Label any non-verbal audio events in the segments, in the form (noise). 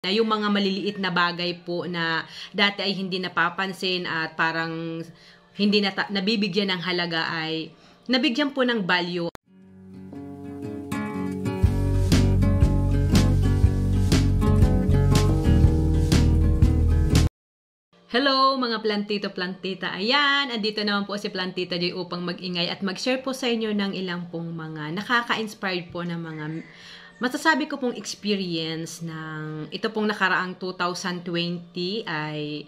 na yung mga maliliit na bagay po na dati ay hindi napapansin at parang hindi nata- nabibigyan ng halaga ay nabigyan po ng value. Hello mga plantito plantita. Ayan, andito naman po si Plantita Joy upang magingay at mag-share po sa inyo ng ilang pong mga nakaka-inspired po ng mga Masasabi ko pong experience ng ito pong nakaraang 2020 ay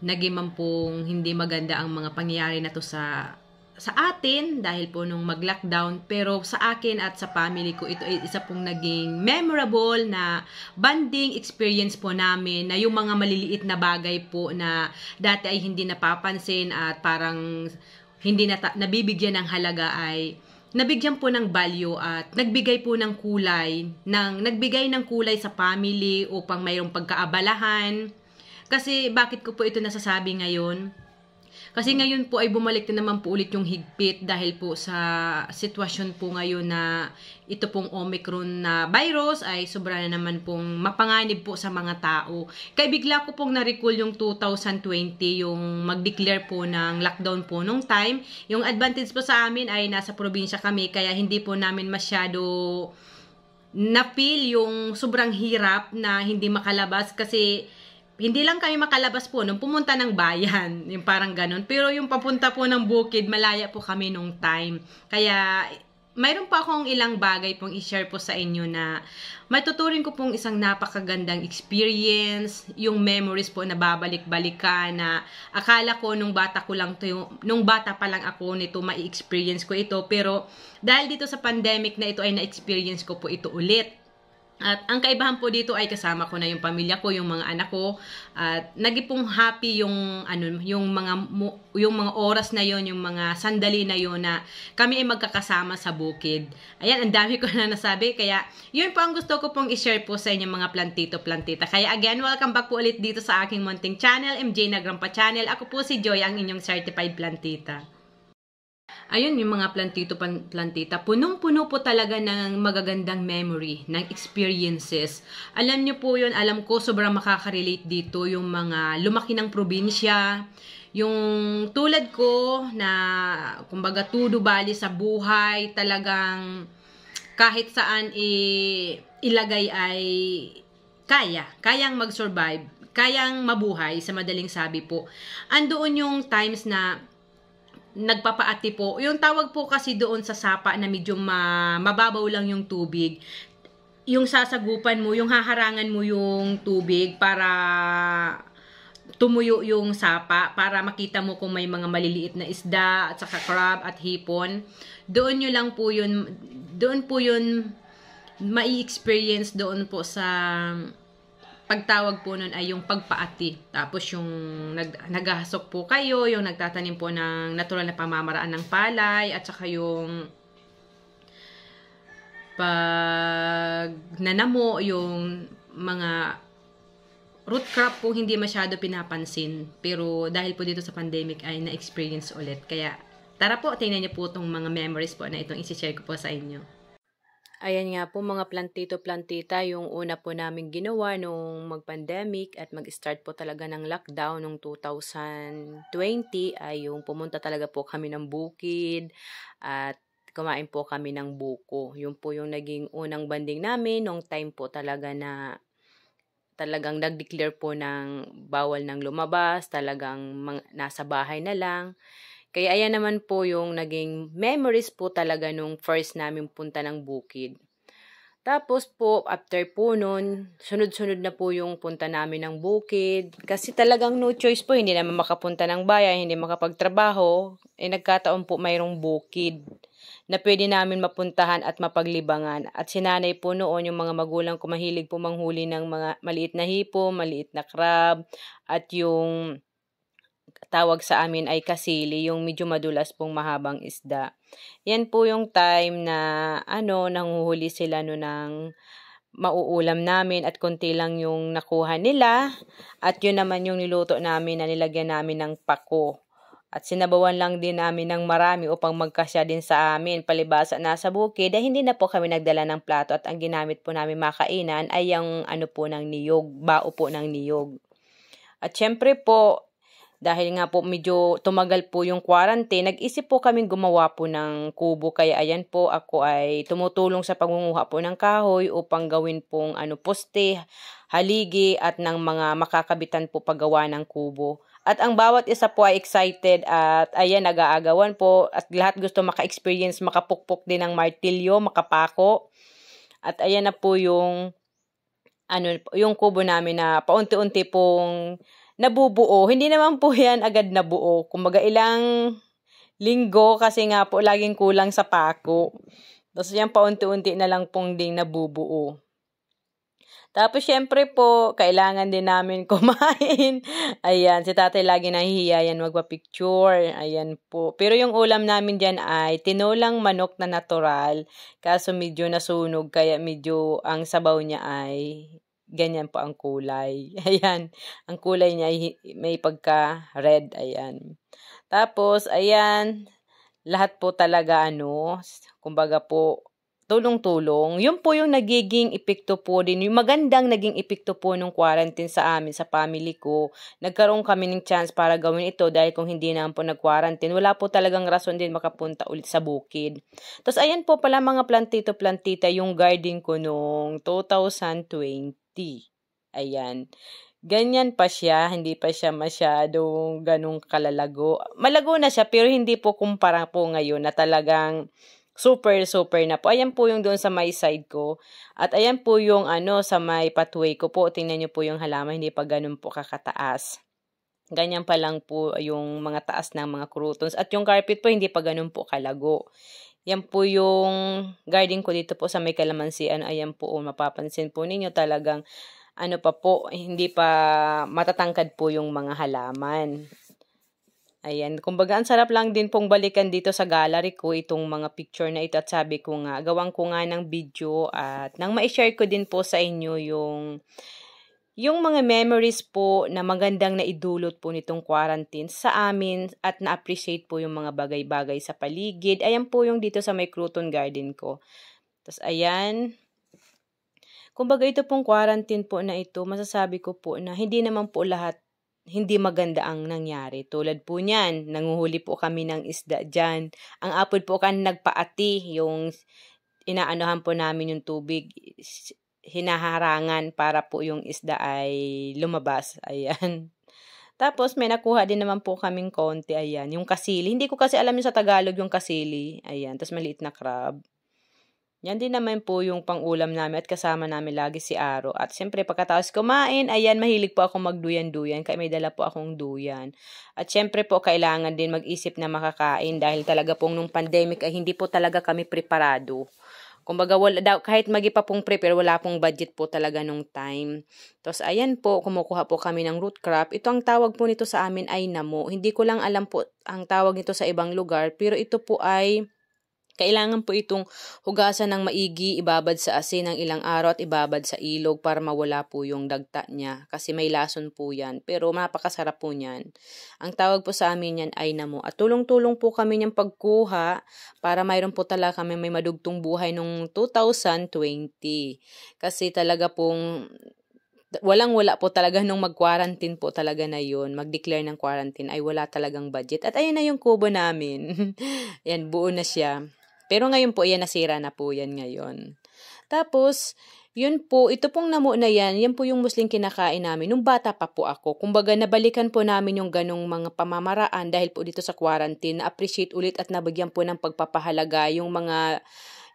naging man pong hindi maganda ang mga pangyayari na to sa sa atin dahil po nung mag-lockdown pero sa akin at sa family ko ito ay isa pong naging memorable na bonding experience po namin na yung mga maliliit na bagay po na dati ay hindi napapansin at parang hindi na nabibigyan ng halaga ay nabigyan po ng value at nagbigay po ng kulay, ng, nagbigay ng kulay sa family upang mayroong pagkaabalahan. Kasi bakit ko po ito nasasabi ngayon? Kasi ngayon po ay bumalik na naman po ulit yung higpit dahil po sa sitwasyon po ngayon na ito pong Omicron na virus ay sobra na naman pong mapanganib po sa mga tao. Kaya bigla ko pong na-recall yung 2020, yung mag-declare po ng lockdown po nung time. Yung advantage po sa amin ay nasa probinsya kami kaya hindi po namin masyado na-feel yung sobrang hirap na hindi makalabas kasi hindi lang kami makalabas po nung pumunta ng bayan, (laughs) yung parang ganun. Pero yung papunta po ng bukid, malaya po kami nung time. Kaya mayroon pa akong ilang bagay pong i-share po sa inyo na matuturing ko pong isang napakagandang experience, yung memories po na babalik-balikan na akala ko nung bata ko lang to, nung bata pa lang ako nito mai-experience ko ito pero dahil dito sa pandemic na ito ay na-experience ko po ito ulit. At ang kaibahan po dito ay kasama ko na yung pamilya ko, yung mga anak ko. At naging happy yung ano yung mga yung mga oras na yon, yung mga sandali na yon na kami ay magkakasama sa bukid. Ayan, ang dami ko na nasabi kaya yun po ang gusto ko pong i-share po sa inyo mga plantito plantita. Kaya again, welcome back po ulit dito sa aking Munting Channel, MJ Nagrampa Channel. Ako po si Joy, ang inyong certified plantita ayun, yung mga plantito, plantita, punong-puno po talaga ng magagandang memory, ng experiences. Alam niyo po yun, alam ko, sobrang makaka-relate dito yung mga lumaki ng probinsya, yung tulad ko na, kumbaga, tudo bali sa buhay, talagang kahit saan eh, ilagay ay kaya, kayang mag-survive, kayang mabuhay, sa madaling sabi po. Andoon yung times na nagpapaati po. Yung tawag po kasi doon sa sapa na medyo ma, mababaw lang yung tubig, yung sasagupan mo, yung haharangan mo yung tubig para tumuyo yung sapa para makita mo kung may mga maliliit na isda at saka crab at hipon. Doon nyo lang po yun, doon po yun mai-experience doon po sa pagtawag po nun ay yung pagpaati. Tapos yung nag, naghahasok po kayo, yung nagtatanim po ng natural na pamamaraan ng palay, at saka yung pag nanamo, yung mga root crop po hindi masyado pinapansin. Pero dahil po dito sa pandemic ay na-experience ulit. Kaya tara po, tingnan niyo po itong mga memories po na itong isi-share ko po sa inyo. Ayan nga po mga plantito-plantita, yung una po namin ginawa nung mag-pandemic at mag-start po talaga ng lockdown nung 2020 ay yung pumunta talaga po kami ng bukid at kumain po kami ng buko. Yun po yung naging unang banding namin nung time po talaga na talagang nag-declare po ng bawal ng lumabas, talagang nasa bahay na lang. Kaya ayan naman po yung naging memories po talaga nung first namin punta ng bukid. Tapos po, after po nun, sunod-sunod na po yung punta namin ng bukid. Kasi talagang no choice po, hindi naman makapunta ng bayan, hindi makapagtrabaho. Eh, nagkataon po mayroong bukid na pwede namin mapuntahan at mapaglibangan. At sinanay po noon yung mga magulang ko mahilig po manghuli ng mga maliit na hipo, maliit na crab, at yung tawag sa amin ay kasili, yung medyo madulas pong mahabang isda. Yan po yung time na ano, nanguhuli sila no ng mauulam namin at konti lang yung nakuha nila at yun naman yung niluto namin na nilagyan namin ng pako. At sinabawan lang din namin ng marami upang magkasya din sa amin. Palibasa na sa bukid ay hindi na po kami nagdala ng plato at ang ginamit po namin makainan ay yung ano po ng niyog, bao po ng niyog. At syempre po, dahil nga po medyo tumagal po yung quarantine, nag-isip po kaming gumawa po ng kubo. Kaya ayan po, ako ay tumutulong sa pangunguha po ng kahoy upang gawin pong ano, poste, haligi at ng mga makakabitan po paggawa ng kubo. At ang bawat isa po ay excited at ayan, nag-aagawan po. At lahat gusto maka-experience, makapukpok din ng martilyo, makapako. At ayan na po yung ano yung kubo namin na paunti-unti pong nabubuo. Hindi naman po (laughs) yan agad nabuo. Kumbaga ilang linggo kasi nga po laging kulang sa pako. Tapos yan paunti-unti na lang pong ding nabubuo. Tapos syempre po, kailangan din namin (laughs) kumain. Ayan, si tatay lagi nahihiya yan magpa-picture. Ayan po. Pero yung ulam namin dyan ay tinolang manok na natural. Kaso medyo nasunog, kaya medyo ang sabaw niya ay ganyan po ang kulay. (laughs) Ayan, ang kulay niya may pagka-red, ayan. Tapos, ayan, lahat po talaga ano, kumbaga po, tulong-tulong. Yun po yung nagiging epekto po din. Yung magandang naging epekto po nung quarantine sa amin, sa family ko. Nagkaroon kami ng chance para gawin ito dahil kung hindi naman po nag-quarantine, wala po talagang rason din makapunta ulit sa bukid. Tapos ayan po pala mga plantito-plantita yung garden ko noong 2020. D. Ayan. Ganyan pa siya, hindi pa siya masyadong ganong kalalago. Malago na siya, pero hindi po kumpara po ngayon na talagang super, super na po. Ayan po yung doon sa my side ko. At ayan po yung ano, sa may pathway ko po. Tingnan nyo po yung halaman, hindi pa ganun po kakataas. Ganyan pa lang po yung mga taas ng mga croutons. At yung carpet po, hindi pa ganun po kalago. Yan po yung garden ko dito po sa may kalamansian. Ayan po, oh, mapapansin po ninyo talagang ano pa po, hindi pa matatangkad po yung mga halaman. Ayan, kumbaga ang sarap lang din pong balikan dito sa gallery ko itong mga picture na ito at sabi ko nga, gawan ko nga ng video at nang ma-share ko din po sa inyo yung yung mga memories po na magandang na idulot po nitong quarantine sa amin at na-appreciate po yung mga bagay-bagay sa paligid, ayan po yung dito sa may Croton Garden ko. Tapos ayan, kumbaga ito pong quarantine po na ito, masasabi ko po na hindi naman po lahat hindi maganda ang nangyari. Tulad po niyan, nanguhuli po kami ng isda dyan. Ang apod po kan nagpaati, yung inaanohan po namin yung tubig hinaharangan para po yung isda ay lumabas. Ayan. (laughs) Tapos may nakuha din naman po kaming konti, ayan, yung kasili. Hindi ko kasi alam yung sa Tagalog yung kasili. Ayan, tapos maliit na crab. Yan din naman po yung pang-ulam namin at kasama namin lagi si Aro. At siyempre pagkatapos kumain, ayan, mahilig po ako magduyan-duyan kaya may dala po akong duyan. At siyempre po kailangan din mag-isip na makakain dahil talaga pong nung pandemic ay hindi po talaga kami preparado. Kumbaga, wala, daw, kahit magipa pong prepare, wala pong budget po talaga nung time. Tapos, ayan po, kumukuha po kami ng root crop. Ito ang tawag po nito sa amin ay namo. Hindi ko lang alam po ang tawag nito sa ibang lugar, pero ito po ay kailangan po itong hugasan ng maigi, ibabad sa asin ng ilang araw at ibabad sa ilog para mawala po yung dagta niya kasi may lason po yan. Pero napakasarap po niyan. Ang tawag po sa amin yan ay namo. At tulong-tulong po kami niyang pagkuha para mayroon po talaga kami may madugtong buhay nung 2020. Kasi talaga pong walang wala po talaga (laughs) nung mag-quarantine po talaga na yon mag-declare ng quarantine ay wala talagang budget. At ayan na yung kubo namin. (laughs) Yan, buo na siya. Pero ngayon po, ayan, nasira na po yan ngayon. Tapos, yun po, ito pong namo na yan, yan po yung musling kinakain namin nung bata pa po ako. Kumbaga, nabalikan po namin yung ganong mga pamamaraan dahil po dito sa quarantine. Na-appreciate ulit at nabigyan po ng pagpapahalaga yung mga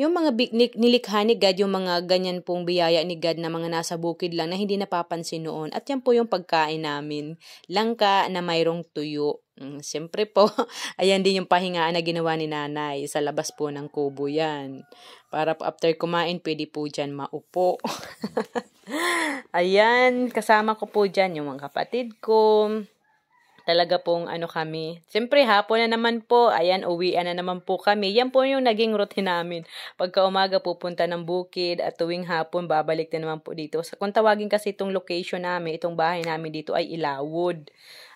yung mga big, nilikha ni God, yung mga ganyan pong biyaya ni God na mga nasa bukid lang na hindi napapansin noon. At yan po yung pagkain namin, langka na mayroong tuyo. Mm, Siyempre po, (laughs) ayan din yung pahingaan na ginawa ni nanay. Sa labas po ng kubo yan. Para po after kumain, pwede po dyan maupo. (laughs) ayan, kasama ko po dyan yung mga kapatid ko. Talaga pong ano kami. Siyempre hapon na naman po. Ayan, uwian na naman po kami. Yan po yung naging routine namin. Pagka umaga pupunta ng bukid at tuwing hapon babalik na naman po dito. Kung tawagin kasi itong location namin, itong bahay namin dito ay Ilawod.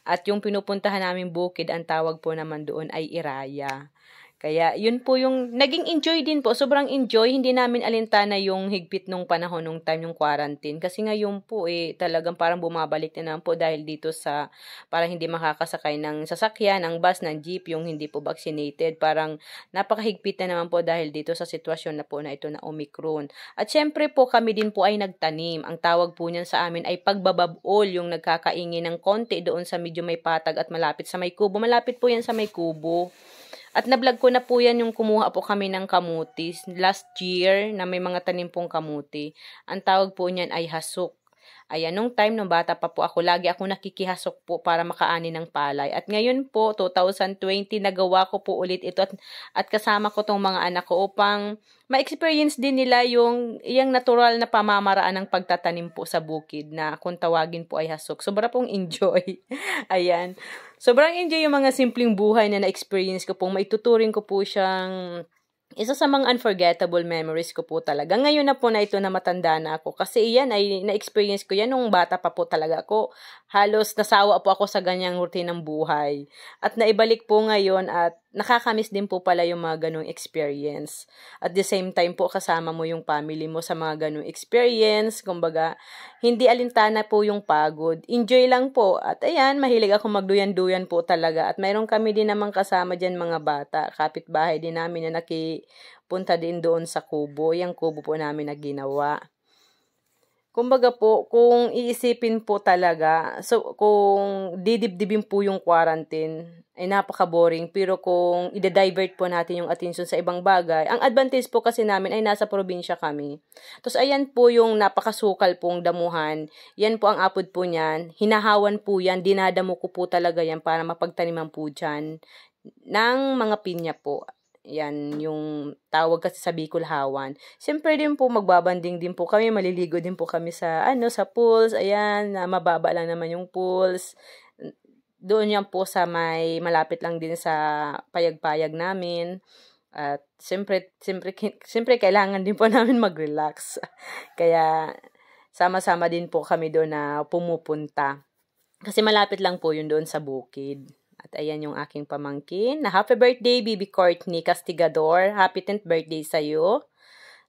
At yung pinupuntahan naming bukid, ang tawag po naman doon ay Iraya. Kaya yun po yung naging enjoy din po. Sobrang enjoy. Hindi namin alintana yung higpit nung panahon nung time yung quarantine. Kasi ngayon po eh talagang parang bumabalik na naman po dahil dito sa parang hindi makakasakay ng sasakyan, ng bus, ng jeep, yung hindi po vaccinated. Parang napakahigpit na naman po dahil dito sa sitwasyon na po na ito na Omicron. At syempre po kami din po ay nagtanim. Ang tawag po niyan sa amin ay pagbababol yung nagkakaingi ng konti doon sa medyo may patag at malapit sa may kubo. Malapit po yan sa may kubo. At nablog ko na po yan yung kumuha po kami ng kamutis last year na may mga tanim pong kamuti. Ang tawag po niyan ay hasok. Ayan, nung time nung bata pa po ako, lagi ako nakikihasok po para makaani ng palay. At ngayon po, 2020, nagawa ko po ulit ito at, at kasama ko tong mga anak ko upang ma-experience din nila yung, yung natural na pamamaraan ng pagtatanim po sa bukid na kung tawagin po ay hasok. Sobra pong enjoy. (laughs) Ayan. Sobrang enjoy yung mga simpleng buhay na na-experience ko po. Maituturing ko po siyang isa sa mga unforgettable memories ko po talaga. Ngayon na po na ito na matanda na ako. Kasi iyan ay na-experience ko yan nung bata pa po talaga ako. Halos nasawa po ako sa ganyang routine ng buhay. At naibalik po ngayon at nakakamiss din po pala yung mga ganong experience. At the same time po, kasama mo yung family mo sa mga ganong experience. Kumbaga, hindi alintana po yung pagod. Enjoy lang po. At ayan, mahilig ako magduyan-duyan po talaga. At mayroon kami din naman kasama dyan mga bata. Kapitbahay din namin na nakipunta din doon sa kubo. Yung kubo po namin na ginawa. Kumbaga po, kung iisipin po talaga, so kung didibdibin po yung quarantine, ay napaka-boring. Pero kung ide-divert po natin yung attention sa ibang bagay, ang advantage po kasi namin ay nasa probinsya kami. Tapos ayan po yung napakasukal pong damuhan. Yan po ang apod po niyan. Hinahawan po yan. Dinadamo ko po talaga yan para mapagtaniman po dyan ng mga pinya po. Yan, yung tawag kasi sa Bicol Hawan. Siyempre din po, magbabanding din po kami, maliligo din po kami sa, ano, sa pools, ayan, na mababa lang naman yung pools doon yan po sa may malapit lang din sa payag-payag namin. At siyempre, siyempre, (laughs) siyempre kailangan din po (laughs) namin mag-relax. (laughs) Kaya sama-sama din po kami doon na pumupunta. Kasi malapit lang po yun doon sa bukid. At ayan yung aking pamangkin. Na happy birthday, Bibi Courtney Castigador. Happy 10th birthday sa'yo.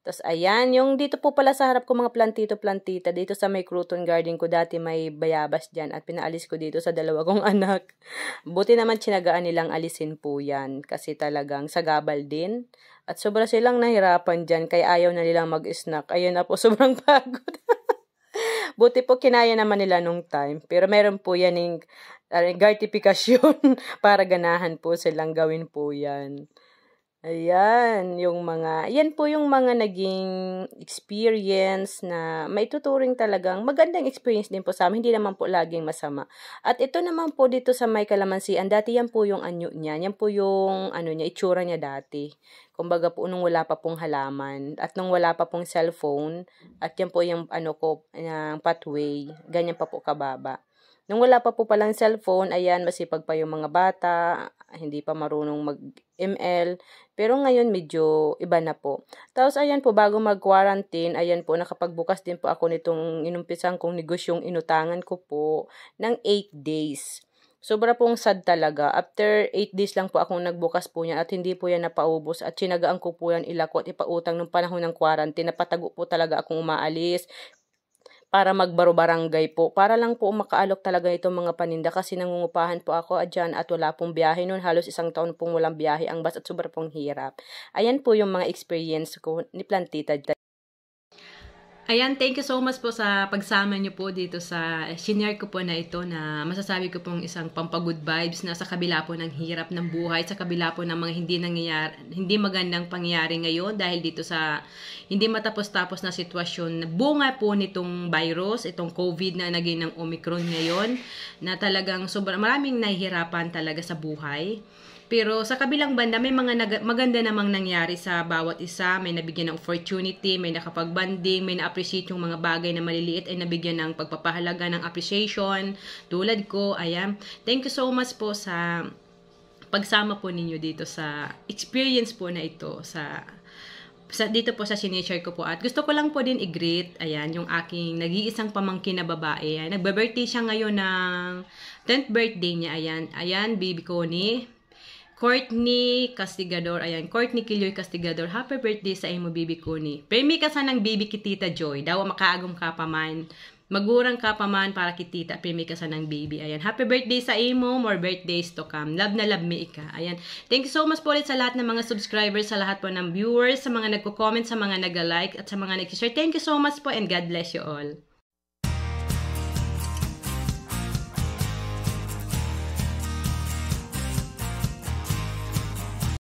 Tapos ayan, yung dito po pala sa harap ko mga plantito-plantita, dito sa may crouton garden ko dati may bayabas dyan at pinaalis ko dito sa dalawa kong (laughs) anak. Buti naman sinagaan nilang alisin po yan kasi talagang sagabal din. At sobra silang nahirapan dyan kaya ayaw na nilang mag-snack. Ayun na po, (laughs) sobrang pagod. Buti po kinaya naman nila nung time. Pero meron po yan yung uh, eh, ah, eh, gratification (laughs) para ganahan po silang gawin po yan. Ayan, yung mga, yan po yung mga naging experience na maituturing talagang magandang experience din po sa amin, hindi naman po laging masama. At ito naman po dito sa May Kalamansian, dati yan po yung anyo niya, yan po yung ano niya, itsura niya dati. Kumbaga po, nung wala pa pong halaman, at nung wala pa pong cellphone, at yan po yung ano ko, yung pathway, ganyan pa po kababa. Nung wala pa po palang cellphone, ayan, masipag pa yung mga bata, hindi pa marunong mag-ML. Pero ngayon, medyo iba na po. Tapos, ayan po, bago mag-quarantine, ayan po, nakapagbukas din po ako nitong inumpisang kong negosyong inutangan ko po ng 8 days. Sobra pong sad talaga. After 8 days lang po akong nagbukas po niya at hindi po yan napaubos at sinagaan ko po yan ilako at ipautang nung panahon ng quarantine. Napatago po talaga akong umaalis para magbaro-barangay po. Para lang po makaalok talaga itong mga paninda kasi nangungupahan po ako dyan at wala pong biyahe noon. Halos isang taon pong walang biyahe ang bus at super pong hirap. Ayan po yung mga experience ko ni Plantita. Ayan, thank you so much po sa pagsama niyo po dito sa eh, senior ko po na ito na masasabi ko pong isang pampagod vibes na sa kabila po ng hirap ng buhay, sa kabila po ng mga hindi nangyayari, hindi magandang pangyayari ngayon dahil dito sa hindi matapos-tapos na sitwasyon. Bunga po nitong virus, itong COVID na naging ng Omicron ngayon na talagang sobrang maraming nahihirapan talaga sa buhay. Pero sa kabilang banda, may mga maganda namang nangyari sa bawat isa. May nabigyan ng opportunity, may nakapag-banding, may na-appreciate yung mga bagay na maliliit ay nabigyan ng pagpapahalaga ng appreciation. Tulad ko, ayan. Thank you so much po sa pagsama po ninyo dito sa experience po na ito sa sa, dito po sa sinishare ko po at gusto ko lang po din i-greet, ayan, yung aking nag-iisang pamangkin na babae. Nagbe-birthday siya ngayon ng 10th birthday niya, ayan. Ayan, baby Connie Courtney Castigador. Ayan, Courtney Kilyoy Castigador. Happy birthday sa imo bibi kuni. Premi ka sanang bibi kitita Joy. Daw makaagom ka pa man. Magurang ka pa man para kitita. Premi ka sanang bibi. Ayan, happy birthday sa imo. More birthdays to come. Love na love me ika. Ayan. Thank you so much po ulit sa lahat ng mga subscribers, sa lahat po ng viewers, sa mga nagko-comment, sa mga nag-like, at sa mga nag-share. Thank you so much po and God bless you all.